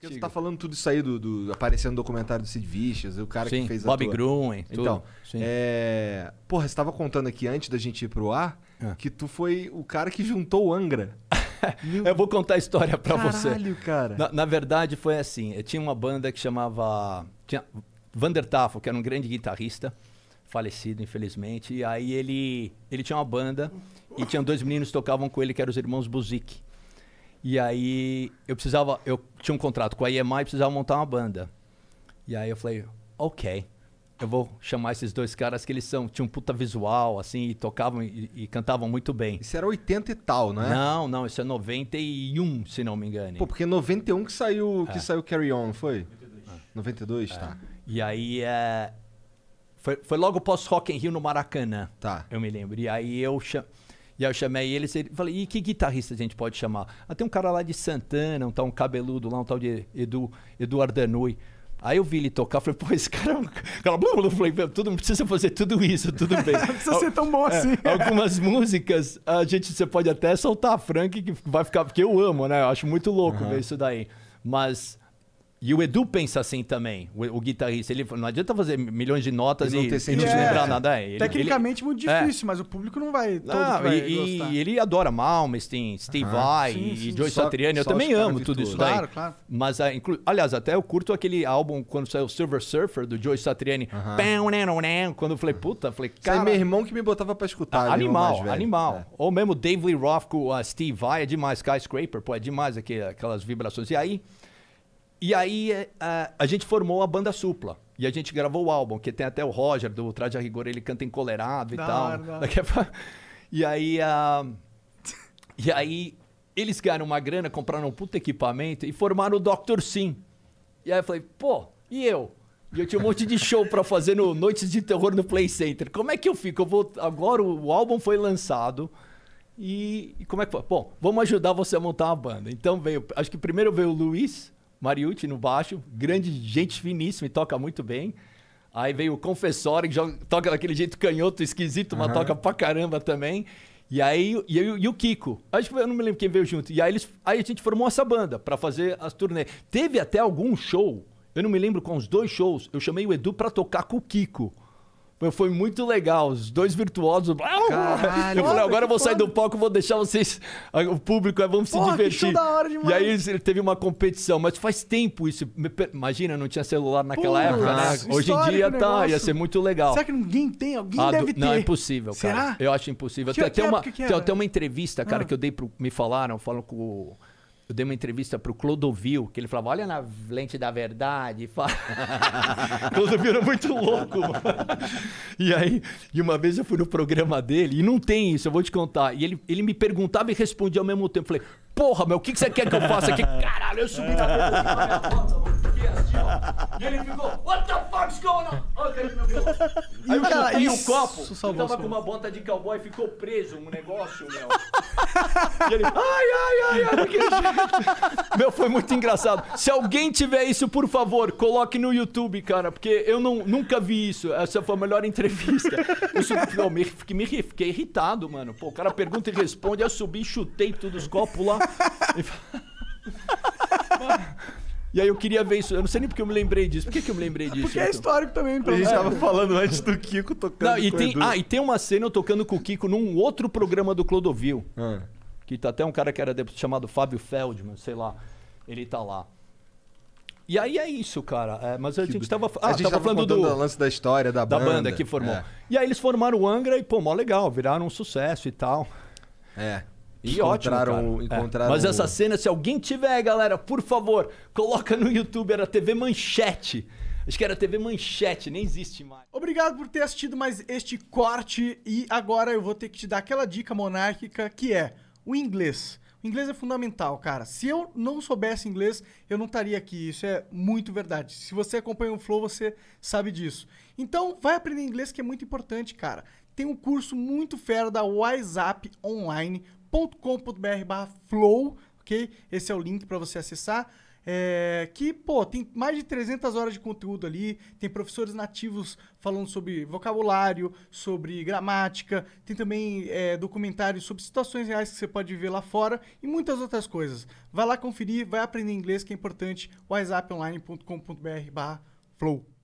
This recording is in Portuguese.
Porque você tá falando tudo isso aí do, do aparecendo no documentário do Sid Vicious, o cara Sim, que fez a Bob tua... Gruen, então, tudo. Então, Sim. é... porra, você tava contando aqui antes da gente ir pro ar é. que tu foi o cara que juntou o Angra. Meu... Eu vou contar a história para você. Caralho, cara. Na, na, verdade foi assim, eu tinha uma banda que chamava tinha Vander Tafel, que era um grande guitarrista, falecido infelizmente, e aí ele ele tinha uma banda e tinha dois meninos que tocavam com ele que eram os irmãos Buzik. E aí eu precisava, eu tinha um contrato com a EMI e precisava montar uma banda. E aí eu falei, ok, eu vou chamar esses dois caras que eles são, tinham um puta visual, assim, e tocavam e, e, cantavam muito bem. Isso era 80 e tal, né? Não, não, isso é 91, se não me engano. Pô, porque 91 que saiu, é. que saiu Carry On, foi? 92. Ah. 92, é. tá. E aí é... foi, foi logo pós Rock in Rio no Maracanã. Tá. Eu me lembro. E aí eu e aí eu chamei eles ele falei, e que guitarrista a gente pode chamar? Ah, tem um cara lá de Santana, um tal um cabeludo lá, um tal de Edu, Eduardo Anui. Aí eu vi ele tocar, falei, pô, esse cara é um cara. Eu falei, tudo, não precisa fazer tudo isso, tudo bem. não precisa ser tão bom é, assim. É, algumas músicas, a gente, você pode até soltar a Frank, que vai ficar, porque eu amo, né? Eu acho muito louco uhum. ver isso daí. Mas e o Edu pensa assim também, o, o guitarrista. Ele não adianta fazer milhões de notas e, não, ter e não lembrar é, nada. É, ele, Tecnicamente ele, muito é. difícil, é. mas o público não vai. Todo não, vai e, e ele adora Malmsteen, Steve Vai sim, sim, e Joyce Satriani. Eu também amo tudo isso claro, daí. Claro, claro. Mas, ah, inclu... aliás, até eu curto aquele álbum quando saiu Silver Surfer do Joyce Satriani. Né, né, né. Quando eu falei, puta, falei, cara. Isso é meu irmão que me botava pra escutar. Ah, é animal, animal. É. Ou mesmo Dave Lee Roth com a ah, Steve Vai é demais, Skyscraper, pô, é demais aquelas vibrações. E aí. E aí é, a, a, gente formou a banda supla. E a gente gravou o álbum, que tem até o Roger, do Traje a Rigor, ele canta encolerado e tal. Hora, e aí. a e aí eles ganharam uma grana, compraram um puto equipamento e formaram o Dr. Sim. E aí eu falei, pô, e eu? E eu tinha um monte de show para fazer no Noites de Terror no Play Center. Como é que eu fico? Eu vou. Agora o álbum foi lançado. E, e como é que foi? Bom, vamos ajudar você a montar uma banda. Então veio. Acho que primeiro veio o Luiz, Mariucci no baixo, grande gente finíssima e toca muito bem. Aí veio o Confessor, que joga, toca daquele jeito canhoto, esquisito, mas toca pra caramba também. E aí, e, e, o Kiko. Acho que eu não me lembro quem veio junto. E aí, eles, aí a gente formou essa banda para fazer as turnês. Teve até algum show, eu não me lembro com os dois shows, eu chamei o Edu para tocar com o Kiko. Foi muito legal. Os dois virtuosos. Caralho, eu falei, agora eu vou sair do palco, vou deixar vocês, o público, é, vamos Porra, se divertir. da hora demais. E aí teve uma competição, mas faz tempo isso. Imagina, não tinha celular naquela época, né? Hoje em dia tá, ia ser muito legal. Será que ninguém tem? Alguém ah, deve ter. Não, é impossível, cara. Será? Eu acho impossível. Que, tem, que até uma, tem até uma entrevista, cara, ah. que eu dei pro. Me falaram, falam com o eu dei uma entrevista pro Clodovil, que ele falava, olha na lente da verdade. Clodovil era muito louco. Mano. E aí, e uma vez eu fui no programa dele, e não tem isso, eu vou te contar. E ele, ele me perguntava e respondia ao mesmo tempo. Falei, porra, meu, o que, que você quer que eu faça aqui? Caralho, eu subi na porra, assim, E ele ficou, what the fuck's going on? Okay, meu e, o, cara, e o copo? Ele tava com uma bota de cowboy e ficou preso um negócio, meu e ele, ai, ai, ai, ai, Meu, foi muito engraçado. Se alguém tiver isso, por favor, coloque no YouTube, cara, porque eu não, nunca vi isso. Essa foi a melhor entrevista. Eu eu me, me, fiquei irritado, mano. Pô, o cara pergunta e responde. Eu subi, chutei todos os copos lá. E... E aí eu queria ver isso. Eu não sei nem porque eu me lembrei disso. Por que, que eu me lembrei disso? Porque então? é histórico também, mim. Então, a gente né? tava falando antes do Kiko tocando não, e tem, Ah, e tem uma cena eu tocando com o Kiko num outro programa do Clodovil. Ah. Que tá até um cara que era chamado Fábio Feldman, sei lá. Ele tá lá. E aí é isso, cara. É, mas a gente estava ah, a gente tava, falando do, lance da história da, da banda. banda que formou. É. E aí eles formaram o Angra e, pô, mó legal, viraram um sucesso e tal. É. E encontraram, ótimo, cara. É. Encontraram... É. Mas essa cena, se alguém tiver, galera, por favor, coloca no YouTube, era TV Manchete. Acho que era TV Manchete, nem existe mais. Obrigado por ter assistido mais este corte e agora eu vou ter que te dar aquela dica monárquica que é o inglês. O inglês é fundamental, cara. Se eu não soubesse inglês, eu não estaria aqui. Isso é muito verdade. Se você acompanha o Flow, você sabe disso. Então, vai aprender inglês que é muito importante, cara tem um curso muito fera da whatsapponline.com.br flow, ok? Esse é o link para você acessar. É, que, pô, tem mais de 300 horas de conteúdo ali, tem professores nativos falando sobre vocabulário, sobre gramática, tem também é, documentários sobre situações reais que você pode viver lá fora e muitas outras coisas. Vai lá conferir, vai aprender inglês que é importante, whatsapponline.com.br flow.